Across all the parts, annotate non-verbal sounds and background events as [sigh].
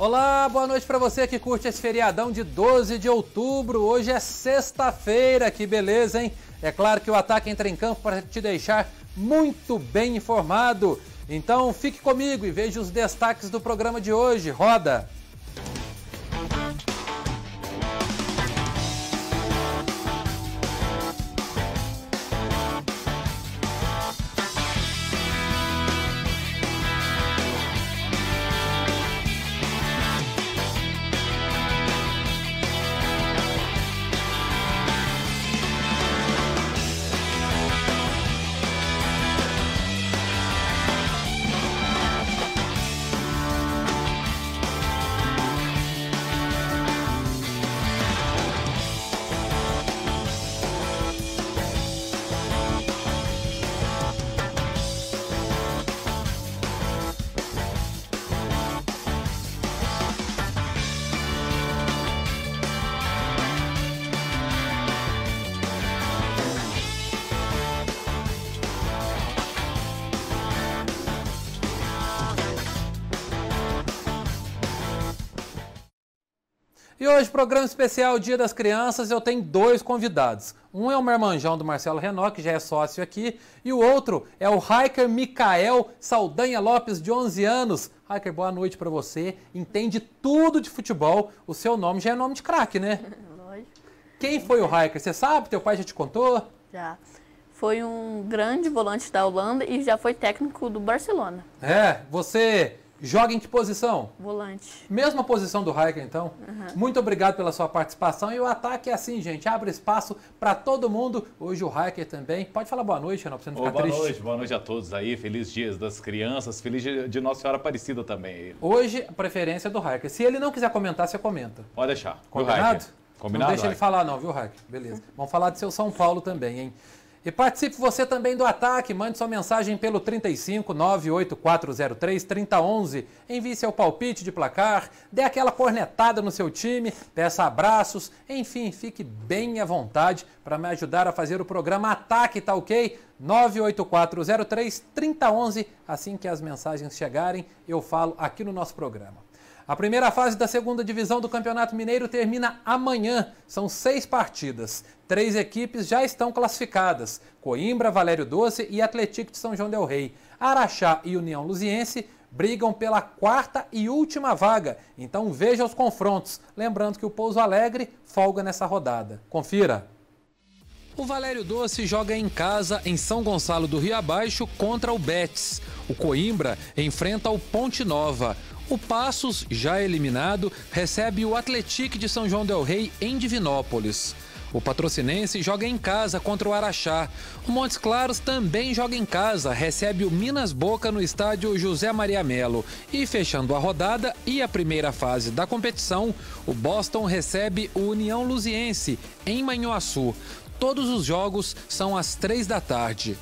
Olá, boa noite para você que curte esse feriadão de 12 de outubro. Hoje é sexta-feira, que beleza, hein? É claro que o ataque entra em campo para te deixar muito bem informado. Então fique comigo e veja os destaques do programa de hoje. Roda! E hoje, programa especial Dia das Crianças, eu tenho dois convidados. Um é o marmanjão do Marcelo Renó, que já é sócio aqui, e o outro é o hiker Micael Saldanha Lopes, de 11 anos. Hiker, boa noite para você. Entende tudo de futebol. O seu nome já é nome de craque, né? [laughs] Lógico. Quem foi o hiker? Você sabe? Teu pai já te contou? Já. Foi um grande volante da Holanda e já foi técnico do Barcelona. É, você Joga em que posição? Volante. Mesma posição do Raika, então. Uhum. Muito obrigado pela sua participação. E o ataque é assim, gente. Abre espaço para todo mundo. Hoje o Raika também. Pode falar boa noite, Renan, pra você não ficar boa triste. Boa noite, boa noite a todos aí. Feliz Dias das Crianças. Feliz dia de Nossa Senhora Aparecida também. Hoje, a preferência é do Raika. Se ele não quiser comentar, você comenta. Pode deixar. Combinado? Combinado? Não deixa ele falar não, viu, Raik? Beleza. Vamos falar de seu São Paulo também, hein? E participe você também do ataque. Mande sua mensagem pelo 35 98403 3011. Envie seu palpite de placar, dê aquela cornetada no seu time, peça abraços. Enfim, fique bem à vontade para me ajudar a fazer o programa Ataque, tá ok? 98403 3011. Assim que as mensagens chegarem, eu falo aqui no nosso programa. A primeira fase da segunda divisão do Campeonato Mineiro termina amanhã. São seis partidas. Três equipes já estão classificadas: Coimbra, Valério Doce e Atlético de São João Del Rei. Araxá e União Luziense brigam pela quarta e última vaga. Então veja os confrontos. Lembrando que o Pouso Alegre folga nessa rodada. Confira. O Valério Doce joga em casa em São Gonçalo do Rio Abaixo contra o Betis. O Coimbra enfrenta o Ponte Nova. O Passos, já eliminado, recebe o Atletique de São João del Rei em Divinópolis. O Patrocinense joga em casa contra o Araxá. O Montes Claros também joga em casa, recebe o Minas Boca no estádio José Maria Melo. E fechando a rodada e a primeira fase da competição, o Boston recebe o União Lusiense em Manhuaçu. Todos os jogos são às três da tarde.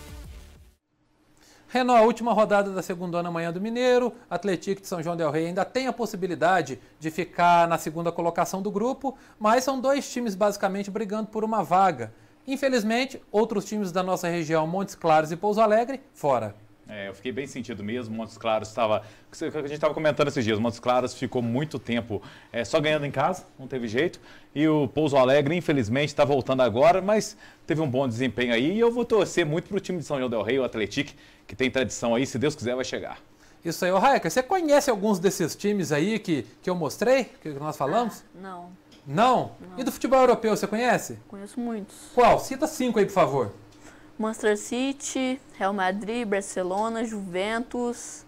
Renault, última rodada da segunda na manhã do Mineiro. Atlético de São João del Rei ainda tem a possibilidade de ficar na segunda colocação do grupo, mas são dois times basicamente brigando por uma vaga. Infelizmente, outros times da nossa região, Montes Claros e Pouso Alegre, fora. É, eu fiquei bem sentido mesmo. Montes Claros estava. A gente estava comentando esses dias. Montes Claros ficou muito tempo é, só ganhando em casa, não teve jeito. E o Pouso Alegre, infelizmente, está voltando agora, mas teve um bom desempenho aí. E eu vou torcer muito para o time de São João Del Rey, o Atlético, que tem tradição aí. Se Deus quiser, vai chegar. Isso aí, ô Raica, você conhece alguns desses times aí que, que eu mostrei, que nós falamos? Ah, não. não. Não? E do futebol europeu, você conhece? Conheço muitos. Qual? Cita cinco aí, por favor. Manchester City, Real Madrid, Barcelona, Juventus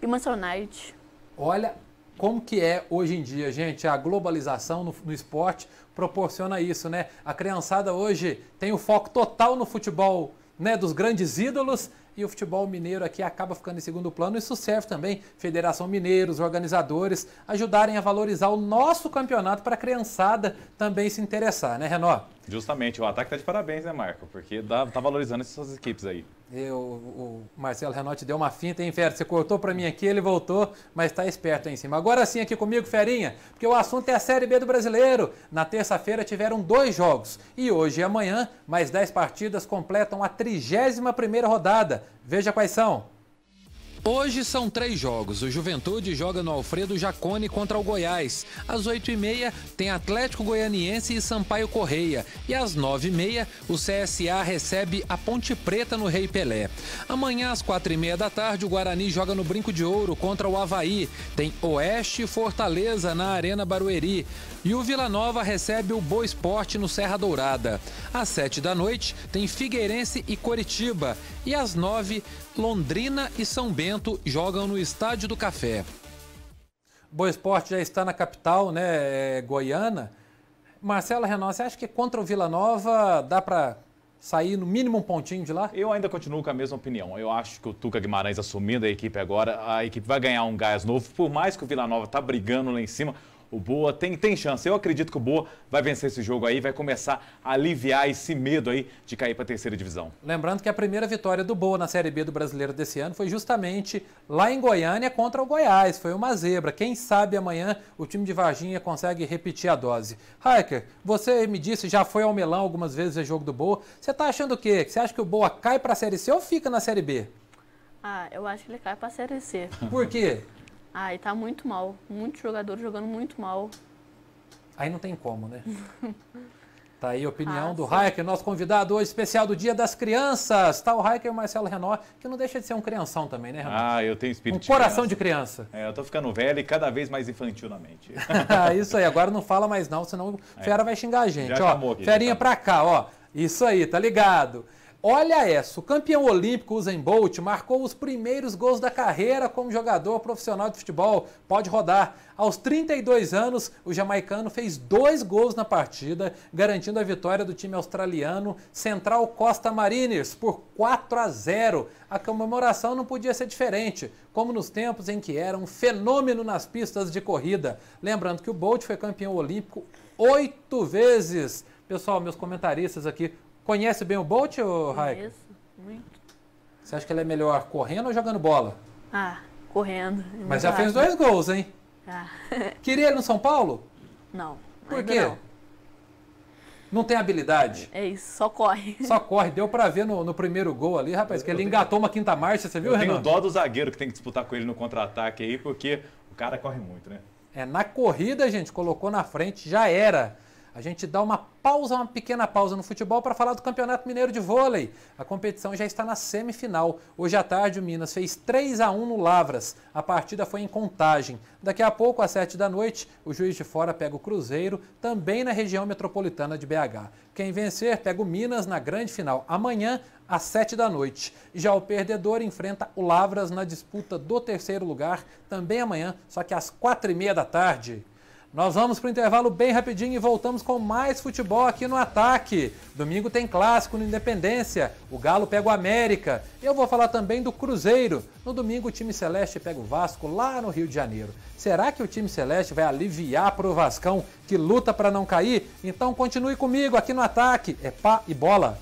e Manchester United. Olha como que é hoje em dia, gente. A globalização no, no esporte proporciona isso, né? A criançada hoje tem o foco total no futebol, né, dos grandes ídolos e o futebol mineiro aqui acaba ficando em segundo plano. Isso serve também Federação Mineira, os organizadores ajudarem a valorizar o nosso campeonato para a criançada também se interessar, né, Renó? Justamente, o ataque está de parabéns, né, Marco? Porque está valorizando essas equipes aí. Eu, o Marcelo Renotti deu uma finta, hein, Fer? Você cortou para mim aqui, ele voltou, mas está esperto aí em cima. Agora sim, aqui comigo, Ferinha, porque o assunto é a Série B do Brasileiro. Na terça-feira tiveram dois jogos e hoje e amanhã mais dez partidas completam a 31 primeira rodada. Veja quais são. Hoje são três jogos. O Juventude joga no Alfredo Jacone contra o Goiás. Às 8h30 tem Atlético Goianiense e Sampaio Correia. E às 9h30 o CSA recebe a Ponte Preta no Rei Pelé. Amanhã às 4h30 da tarde o Guarani joga no Brinco de Ouro contra o Havaí. Tem Oeste e Fortaleza na Arena Barueri. E o Vila Nova recebe o Boa Esporte no Serra Dourada. Às 7 da noite tem Figueirense e Coritiba. E às 9, Londrina e São Bento jogam no Estádio do Café. Boa Esporte já está na capital, né, eh, Goiana. Marcela Renan, você acha que contra o Vila Nova dá para sair no mínimo um pontinho de lá? Eu ainda continuo com a mesma opinião. Eu acho que o Tuca Guimarães assumindo a equipe agora, a equipe vai ganhar um gás novo, por mais que o Vila Nova está brigando lá em cima o Boa tem, tem chance. Eu acredito que o Boa vai vencer esse jogo aí, vai começar a aliviar esse medo aí de cair para a terceira divisão. Lembrando que a primeira vitória do Boa na Série B do Brasileiro desse ano foi justamente lá em Goiânia contra o Goiás. Foi uma zebra. Quem sabe amanhã o time de Varginha consegue repetir a dose. Hiker, você me disse, já foi ao Melão algumas vezes ver jogo do Boa. Você está achando o quê? Você acha que o Boa cai para a Série C ou fica na Série B? Ah, eu acho que ele cai para a Série C. Por quê? Ah, e tá muito mal. Muitos jogadores jogando muito mal. Aí não tem como, né? [laughs] tá aí a opinião ah, do Raiker, nosso convidado hoje, especial do Dia das Crianças. Tá o o Marcelo Renó, que não deixa de ser um crianção também, né, Renato? Ah, eu tenho espírito um de coração criança. de criança. É, eu tô ficando velho e cada vez mais infantil na mente. [laughs] Isso aí, agora não fala mais não, senão o é. Fera vai xingar a gente. Já ó, acabou Ferinha pra cá, ó. Isso aí, tá ligado? Olha essa, o campeão olímpico Usain Bolt marcou os primeiros gols da carreira como jogador profissional de futebol. Pode rodar. Aos 32 anos, o jamaicano fez dois gols na partida, garantindo a vitória do time australiano Central Costa Mariners por 4 a 0. A comemoração não podia ser diferente, como nos tempos em que era um fenômeno nas pistas de corrida. Lembrando que o Bolt foi campeão olímpico oito vezes. Pessoal, meus comentaristas aqui Conhece bem o Bolt, ou Raik? Conheço, muito. Você acha que ele é melhor correndo ou jogando bola? Ah, correndo. É Mas já fez dois gols, hein? Ah. [laughs] Queria ele no São Paulo? Não. Por quê? Não. não. tem habilidade? É isso, só corre. [laughs] Só corre. Deu para ver no, no, primeiro gol ali, rapaz, eu, que ele tenho... engatou uma quinta marcha, você viu, eu Renan? Tem o dó do zagueiro que tem que disputar com ele no contra-ataque aí, porque o cara corre muito, né? É, na corrida, gente, colocou na frente, já era a gente dá uma pausa, uma pequena pausa no futebol para falar do Campeonato Mineiro de Vôlei. A competição já está na semifinal. Hoje à tarde o Minas fez 3 a 1 no Lavras. A partida foi em contagem. Daqui a pouco, às 7 da noite, o juiz de fora pega o Cruzeiro, também na região metropolitana de BH. Quem vencer pega o Minas na grande final amanhã às 7 da noite. Já o perdedor enfrenta o Lavras na disputa do terceiro lugar, também amanhã, só que às 4 e meia da tarde. Nós vamos para o intervalo bem rapidinho e voltamos com mais futebol aqui no ataque. Domingo tem clássico no Independência, o Galo pega o América. Eu vou falar também do Cruzeiro. No domingo o time celeste pega o Vasco lá no Rio de Janeiro. Será que o time celeste vai aliviar para o Vascão que luta para não cair? Então continue comigo aqui no ataque. É pá e bola.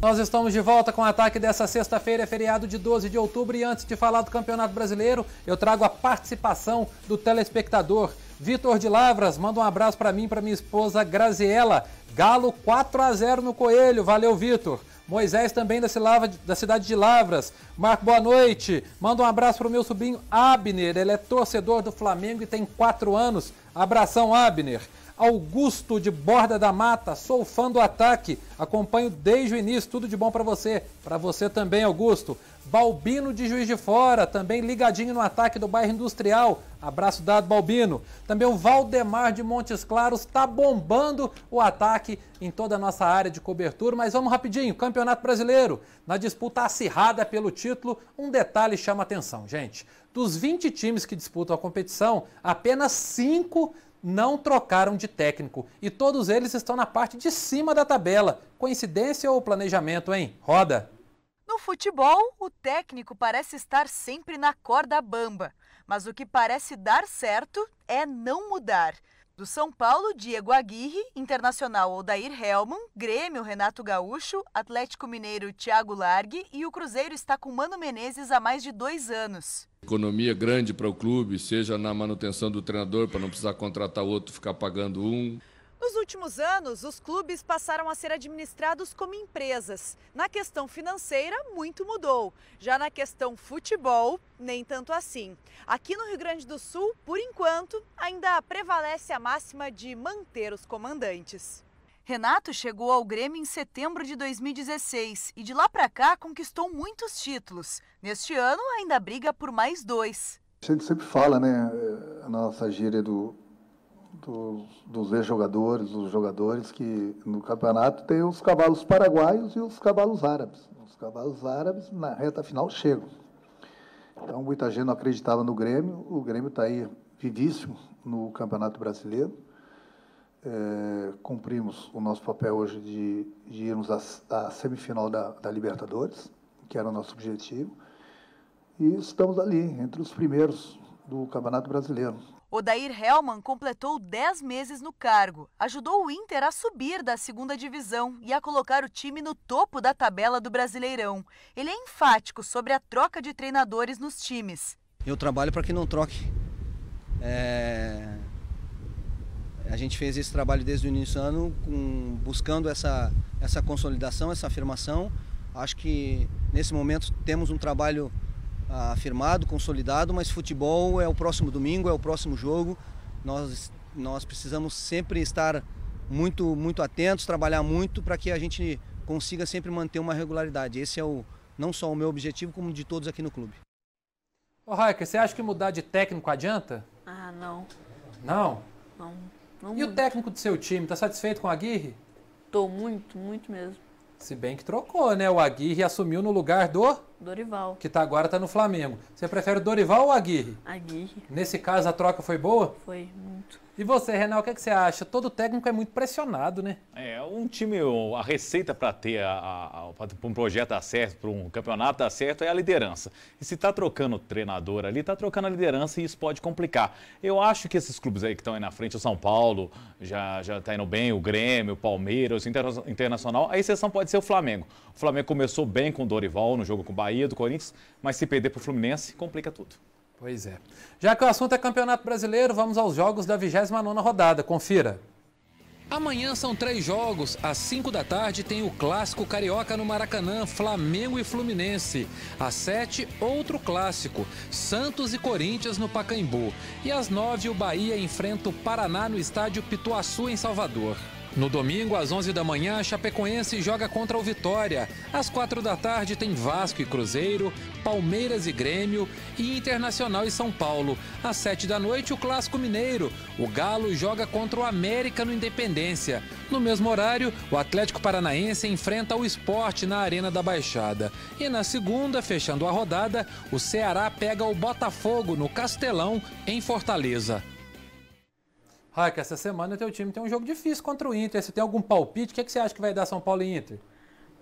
Nós estamos de volta com o ataque dessa sexta-feira, feriado de 12 de outubro. E antes de falar do Campeonato Brasileiro, eu trago a participação do telespectador. Vitor de Lavras, manda um abraço para mim, para minha esposa Graziela. Galo 4 a 0 no Coelho. Valeu, Vitor. Moisés também da, cidade de Lavras. Marco, boa noite. Manda um abraço para o meu sobrinho Abner. Ele é torcedor do Flamengo e tem 4 anos. Abração, Abner. Augusto de Borda da Mata, sou fã do ataque, acompanho desde o início, tudo de bom para você. Para você também, Augusto. Balbino de Juiz de Fora, também ligadinho no ataque do bairro Industrial. Abraço dado, Balbino. Também o Valdemar de Montes Claros está bombando o ataque em toda a nossa área de cobertura. Mas vamos rapidinho, Campeonato Brasileiro. Na disputa acirrada pelo título, um detalhe chama atenção, gente. Dos 20 times que disputam a competição, apenas 5 não trocaram de técnico e todos eles estão na parte de cima da tabela. Coincidência ou planejamento, hein? Roda! No futebol, o técnico parece estar sempre na corda bamba, mas o que parece dar certo é não mudar. Do São Paulo, Diego Aguirre, Internacional Odair Helman, Grêmio Renato Gaúcho, Atlético Mineiro Thiago Largue e o Cruzeiro está com Mano Menezes há mais de dois anos. Economia grande para o clube, seja na manutenção do treinador, para não precisar contratar outro, ficar pagando um. Nos últimos anos, os clubes passaram a ser administrados como empresas. Na questão financeira, muito mudou. Já na questão futebol, nem tanto assim. Aqui no Rio Grande do Sul, por enquanto, ainda prevalece a máxima de manter os comandantes. Renato chegou ao Grêmio em setembro de 2016 e de lá para cá conquistou muitos títulos. Neste ano ainda briga por mais dois. A gente sempre fala, né, eh, a nossa gíria do, dos, dos ex-jogadores, dos jogadores, que no campeonato tem os cavalos paraguaios e os cavalos árabes. Os cavalos árabes na reta final chegam. Então muita gente não acreditava no Grêmio, o Grêmio está aí vivíssimo no Campeonato Brasileiro é, cumprimos o nosso papel hoje de, de irmos à, à semifinal da, da, Libertadores, que era o nosso objetivo, e estamos ali, entre os primeiros do Campeonato Brasileiro. Odair Hellman completou 10 meses no cargo, ajudou o Inter a subir da segunda divisão e a colocar o time no topo da tabela do Brasileirão. Ele é enfático sobre a troca de treinadores nos times. Eu trabalho para que não troque. É a gente fez esse trabalho desde o início do ano, com, buscando essa, essa consolidação, essa afirmação. Acho que nesse momento temos um trabalho ah, afirmado, consolidado, mas futebol é o próximo domingo, é o próximo jogo. Nós, nós precisamos sempre estar muito, muito atentos, trabalhar muito para que a gente consiga sempre manter uma regularidade. Esse é o, não só o meu objetivo, como de todos aqui no clube. Ô, Raika, você acha que mudar de técnico adianta? Ah, não. Não? Não. Não e muito. o técnico do seu time, tá satisfeito com o Aguirre? Tô muito, muito mesmo. Se bem que trocou, né? O Aguirre assumiu no lugar do Dorival. Que tá agora está no Flamengo. Você prefere Dorival ou Aguirre? Aguirre. Nesse caso, a troca foi boa? Foi, muito. E você, Renal, o que, é que você acha? Todo técnico é muito pressionado, né? É, um time, a receita para ter a, a, um projeto dar certo, para um campeonato dar certo, é a liderança. E se está trocando o treinador ali, está trocando a liderança e isso pode complicar. Eu acho que esses clubes aí que estão aí na frente, o São Paulo, já já tá indo bem, o Grêmio, o Palmeiras, o Internacional, a exceção pode ser o Flamengo. O Flamengo começou bem com o Dorival no jogo com o Bahia Bahia, do Corinthians, mas se perder para o Fluminense, complica tudo. Pois é. Já que o assunto é Campeonato Brasileiro, vamos aos jogos da 29ª rodada. Confira. Amanhã são três jogos. Às 5 da tarde tem o clássico carioca no Maracanã, Flamengo e Fluminense. Às 7, outro clássico, Santos e Corinthians no Pacaembu. E às 9, o Bahia enfrenta o Paraná no estádio Pituaçu em Salvador. No domingo, às 11 da manhã, a Chapecoense joga contra o Vitória. Às 4 da tarde tem Vasco e Cruzeiro, Palmeiras e Grêmio e Internacional e São Paulo. Às 7 da noite, o Clássico Mineiro. O Galo joga contra o América no Independência. No mesmo horário, o Atlético Paranaense enfrenta o Esporte na Arena da Baixada. E na segunda, fechando a rodada, o Ceará pega o Botafogo no Castelão, em Fortaleza. Raik, essa semana teu time tem um jogo difícil contra o Inter. Você tem algum palpite? O que, é que você acha que vai dar São Paulo e Inter?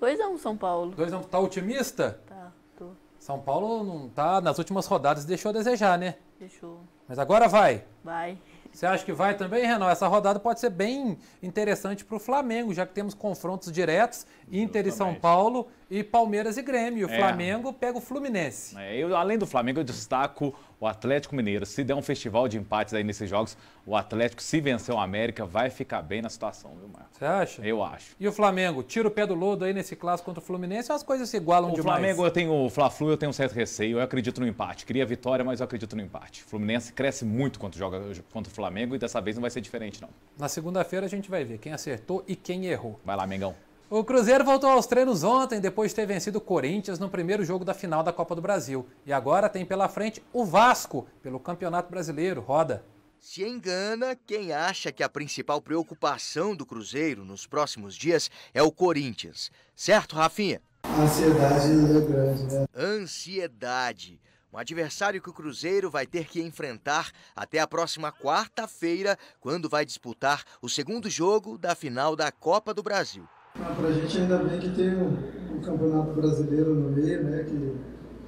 2x1 um, São Paulo. 2x1. Um. Tá otimista? Tá, tô. São Paulo não tá. Nas últimas rodadas deixou a desejar, né? Deixou. Mas agora vai? Vai. Você acha que vai também, Renan? Essa rodada pode ser bem interessante para o Flamengo, já que temos confrontos diretos, Inter e São Paulo e Palmeiras e Grêmio. O é. Flamengo pega o Fluminense. É, eu, além do Flamengo, eu destaco o Atlético Mineiro. Se der um festival de empates aí nesses jogos, o Atlético, se vencer o América, vai ficar bem na situação, viu, Marcos? Você acha? Eu acho. E o Flamengo? Tira o pé do lodo aí nesse clássico contra o Fluminense ou as coisas se igualam o demais? O Flamengo, eu tenho o Fla-Flu, eu tenho um certo receio. Eu acredito no empate. Queria vitória, mas eu acredito no empate. O Fluminense cresce muito quando joga contra o Flamengo e dessa vez não vai ser diferente, não. Na segunda-feira a gente vai ver quem acertou e quem errou. Vai lá, Mengão. O Cruzeiro voltou aos treinos ontem, depois de ter vencido o Corinthians no primeiro jogo da final da Copa do Brasil. E agora tem pela frente o Vasco, pelo Campeonato Brasileiro. Roda. Se engana quem acha que a principal preocupação do Cruzeiro nos próximos dias é o Corinthians. Certo, Rafinha? ansiedade é grande, né? Ansiedade. Um adversário que o Cruzeiro vai ter que enfrentar até a próxima quarta-feira, quando vai disputar o segundo jogo da final da Copa do Brasil. Ah, para a gente ainda bem que tem o, Campeonato Brasileiro no meio, né? Que,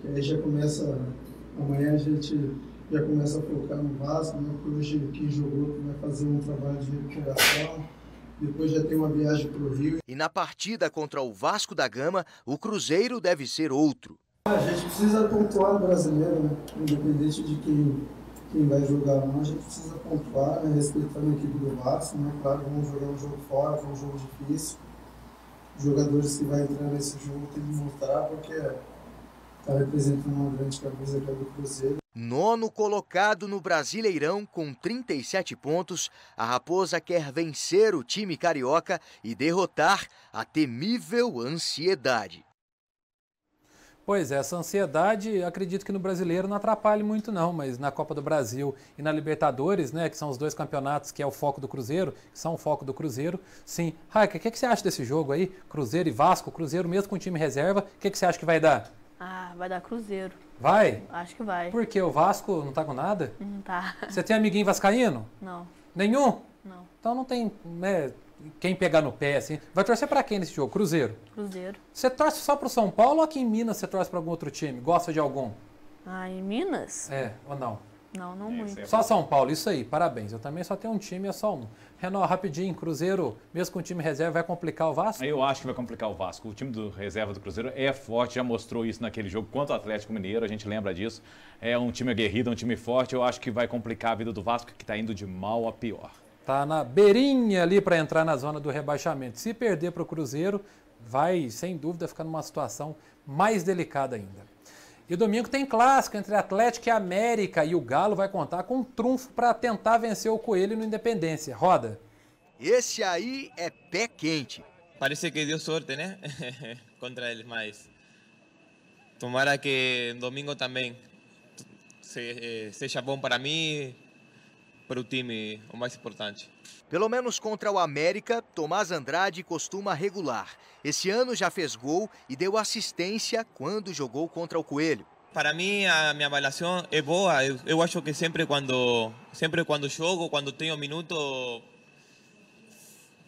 que, aí já começa, amanhã a gente já começa a focar no Vasco, né? Porque hoje quem jogou vai fazer um trabalho de recuperação. Depois já tem uma viagem para o Rio. E na partida contra o Vasco da Gama, o Cruzeiro deve ser outro. A gente precisa pontuar no brasileiro, né? independente de quem, quem vai jogar ou não, a gente precisa pontuar, né? respeitando a equipe do Vasco. Né? Claro, vamos jogar um jogo fora, que um jogo difícil jogadores que vai entrar nesse jogo tem que mostrar, porque está é, representando uma grande camisa que é do Cruzeiro. Nono colocado no Brasileirão com 37 pontos, a Raposa quer vencer o time carioca e derrotar a temível ansiedade. Pois é, essa ansiedade, acredito que no brasileiro não atrapalhe muito não, mas na Copa do Brasil e na Libertadores, né, que são os dois campeonatos que é o foco do Cruzeiro, que são o foco do Cruzeiro, sim. Raika, o que, é que você acha desse jogo aí? Cruzeiro e Vasco, Cruzeiro mesmo com time reserva, o que, é que você acha que vai dar? Ah, vai dar Cruzeiro. Vai? Acho que vai. Por quê? O Vasco não tá com nada? Não tá. Você tem amiguinho vascaíno? Não. Nenhum? Não. Então não tem, né, quem pegar no pé, assim. Vai torcer para quem nesse jogo? Cruzeiro. Cruzeiro. Você torce só pro São Paulo ou aqui em Minas você torce para algum outro time? Gosta de algum? Ah, em Minas? É, ou não? Não, não é, muito. Só São Paulo, isso aí, parabéns. Eu também só tenho um time, é só um. Renan, rapidinho, Cruzeiro, mesmo com o time reserva, vai complicar o Vasco? Eu acho que vai complicar o Vasco. O time do reserva do Cruzeiro é forte, já mostrou isso naquele jogo contra o Atlético Mineiro, a gente lembra disso. É um time aguerrido, um time forte. Eu acho que vai complicar a vida do Vasco, que está indo de mal a pior. Está na beirinha ali para entrar na zona do rebaixamento. Se perder para o Cruzeiro, vai, sem dúvida, ficar numa situação mais delicada ainda. E domingo tem clássico entre Atlético e América e o Galo vai contar com um trunfo para tentar vencer o Coelho no Independência. Roda. Esse aí é pé quente. Parece que deu sorte, né? [laughs] Contra eles, mas tomara que domingo também seja eh, bom para mim para o time o mais importante. Pelo menos contra o América, Tomás Andrade costuma regular. Esse ano já fez gol e deu assistência quando jogou contra o Coelho. Para mim, a minha avaliação é boa. Eu, eu acho que sempre quando, sempre quando jogo, quando tenho minuto,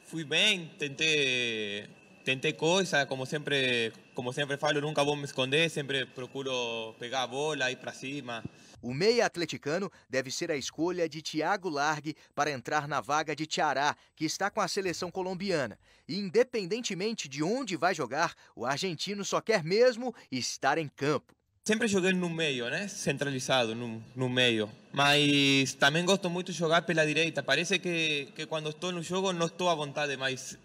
fui bem, tentei, tentei coisa, como sempre, como sempre falo, nunca vou me esconder, sempre procuro pegar a bola, ir para cima. O meia atleticano deve ser a escolha de Thiago Largue para entrar na vaga de Tiará, que está com a seleção colombiana. E, independentemente de onde vai jogar, o argentino só quer mesmo estar em campo. Sempre joguei no meio, né? Centralizado, no, no meio. Mas também gosto muito de jogar pela direita. Parece que, que quando estou no jogo não estou à vontade, mas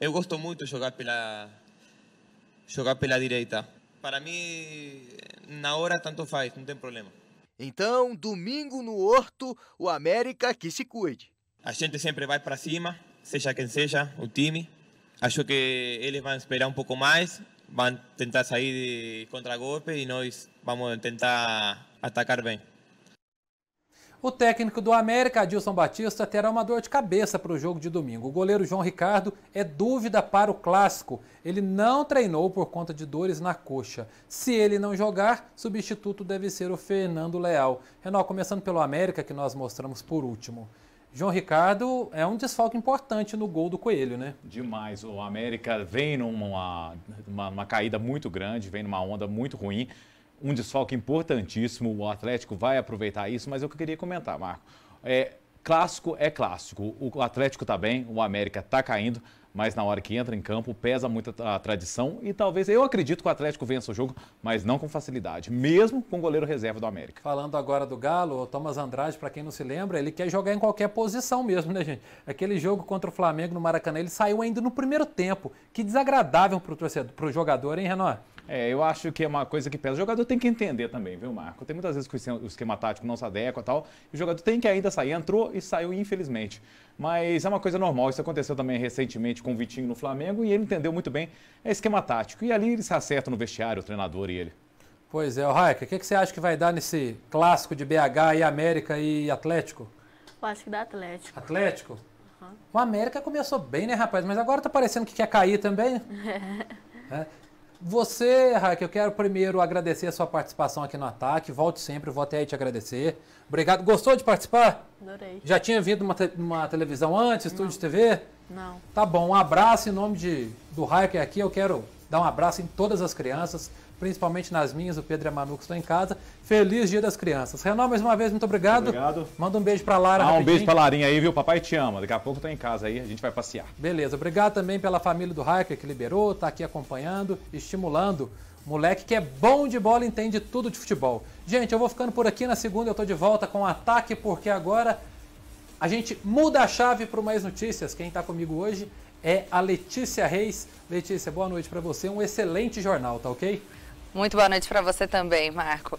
eu gosto muito de jogar pela, jogar pela direita. Para mim, na hora tanto faz, não tem problema. Então, domingo no Horto, o América que se cuide. A gente sempre vai para cima, seja quem seja o time. Acho que eles vão esperar um pouco mais, vão tentar sair de contra-golpe e nós vamos tentar atacar bem. O técnico do América, Adilson Batista, terá uma dor de cabeça para o jogo de domingo. O goleiro João Ricardo é dúvida para o clássico. Ele não treinou por conta de dores na coxa. Se ele não jogar, substituto deve ser o Fernando Leal. Renan, começando pelo América, que nós mostramos por último. João Ricardo é um desfalque importante no gol do Coelho, né? Demais. O América vem numa uma, uma caída muito grande, vem numa onda muito ruim um desfalque importantíssimo. O Atlético vai aproveitar isso, mas é eu queria comentar, Marco. É, clássico é clássico. O Atlético está bem, o América está caindo, mas na hora que entra em campo pesa muito a, tradição e talvez eu acredito que o Atlético vença o jogo, mas não com facilidade, mesmo com o goleiro reserva do América. Falando agora do Galo, o Thomas Andrade, para quem não se lembra, ele quer jogar em qualquer posição mesmo, né, gente? Aquele jogo contra o Flamengo no Maracanã, ele saiu ainda no primeiro tempo. Que desagradável para o jogador, hein, Renan? É, eu acho que é uma coisa que pesa. O jogador tem que entender também, viu, Marco? Tem muitas vezes que o esquema tático não se adequa e tal. E o jogador tem que ainda sair. Entrou e saiu, infelizmente. Mas é uma coisa normal. Isso aconteceu também recentemente com o Vitinho no Flamengo e ele entendeu muito bem é esquema tático. E ali ele se acerta no vestiário, o treinador e ele. Pois é, o Raika, o que, você acha que vai dar nesse clássico de BH e América e Atlético? Eu acho que dá Atlético. Atlético? Uhum. O América começou bem, né, rapaz? Mas agora tá parecendo que quer cair também. [laughs] É. É. Você, Raik, eu quero primeiro agradecer a sua participação aqui no Ataque. Volte sempre, vou até aí te agradecer. Obrigado. Gostou de participar? Adorei. Já tinha vindo uma, te uma televisão antes, estúdio de TV? Não. Tá bom, um abraço em nome de, do Raik aqui. Eu quero dar um abraço em todas as crianças principalmente nas minhas, o Pedro e a Manu que estão em casa. Feliz Dia das Crianças. Renan, mais uma vez, muito obrigado. obrigado. Manda um beijo para Lara. Ah, um beijo para a Larinha aí, viu? Papai te ama. Daqui a pouco tá em casa aí, a gente vai passear. Beleza. Obrigado também pela família do Hiker que liberou, tá aqui acompanhando, estimulando. Moleque que é bom de bola, entende tudo de futebol. Gente, eu vou ficando por aqui. Na segunda eu tô de volta com o ataque, porque agora a gente muda a chave para mais notícias. Quem está comigo hoje é a Letícia Reis. Letícia, boa noite para você. Um excelente jornal, tá ok? Muito boa noite para você também, Marco.